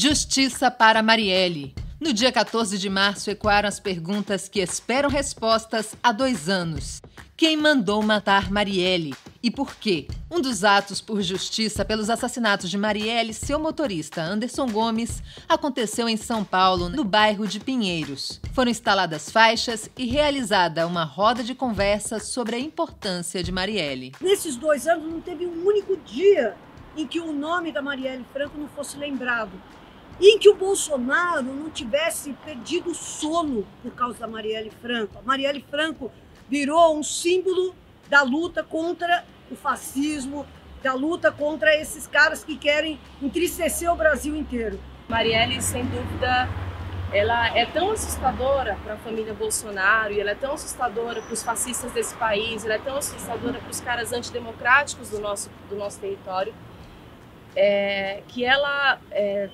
Justiça para Marielle. No dia 14 de março, ecoaram as perguntas que esperam respostas há dois anos. Quem mandou matar Marielle e por quê? Um dos atos por justiça pelos assassinatos de Marielle e seu motorista, Anderson Gomes, aconteceu em São Paulo, no bairro de Pinheiros. Foram instaladas faixas e realizada uma roda de conversa sobre a importância de Marielle. Nesses dois anos, não teve um único dia em que o nome da Marielle Franco não fosse lembrado em que o Bolsonaro não tivesse perdido sono por causa da Marielle Franco. A Marielle Franco virou um símbolo da luta contra o fascismo, da luta contra esses caras que querem entristecer o Brasil inteiro. Marielle, sem dúvida, ela é tão assustadora para a família Bolsonaro, e ela é tão assustadora para os fascistas desse país, ela é tão assustadora para os caras antidemocráticos do nosso, do nosso território, é, que ela é,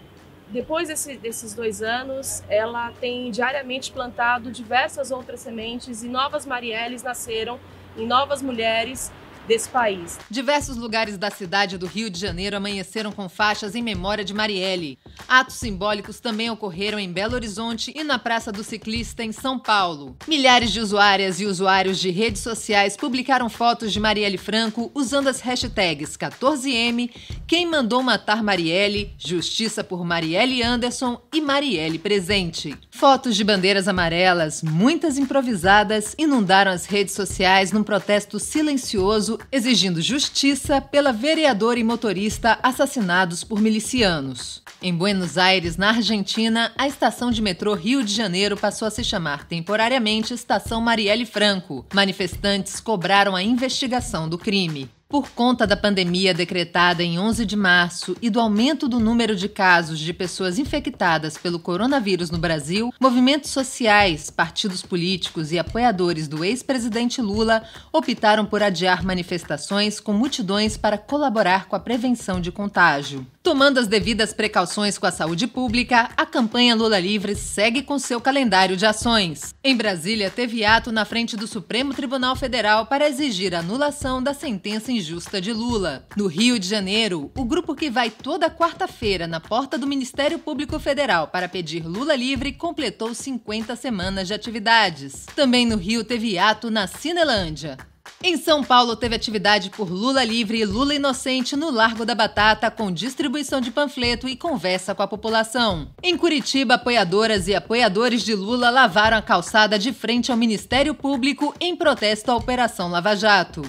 depois desse, desses dois anos, ela tem diariamente plantado diversas outras sementes e novas Marielles nasceram em novas mulheres desse país. Diversos lugares da cidade do Rio de Janeiro amanheceram com faixas em memória de Marielle. Atos simbólicos também ocorreram em Belo Horizonte e na Praça do Ciclista, em São Paulo. Milhares de usuárias e usuários de redes sociais publicaram fotos de Marielle Franco usando as hashtags 14M, Quem Mandou Matar Marielle, Justiça por Marielle Anderson e Marielle Presente. Fotos de bandeiras amarelas, muitas improvisadas, inundaram as redes sociais num protesto silencioso caso exigindo justiça pela vereadora e motorista assassinados por milicianos. Em Buenos Aires, na Argentina, a estação de metrô Rio de Janeiro passou a se chamar temporariamente Estação Marielle Franco. Manifestantes cobraram a investigação do crime. Por conta da pandemia decretada em 11 de março e do aumento do número de casos de pessoas infectadas pelo coronavírus no Brasil, movimentos sociais, partidos políticos e apoiadores do ex-presidente Lula optaram por adiar manifestações com multidões para colaborar com a prevenção de contágio. Tomando as devidas precauções com a saúde pública, a campanha Lula Livre segue com seu calendário de ações. Em Brasília, teve ato na frente do Supremo Tribunal Federal para exigir a anulação da sentença injusta de Lula. No Rio de Janeiro, o grupo que vai toda quarta-feira na porta do Ministério Público Federal para pedir Lula livre completou 50 semanas de atividades. Também no Rio teve ato na Cinelândia. Em São Paulo, teve atividade por Lula Livre e Lula Inocente no Largo da Batata, com distribuição de panfleto e conversa com a população. Em Curitiba, apoiadoras e apoiadores de Lula lavaram a calçada de frente ao Ministério Público em protesto à Operação Lava Jato.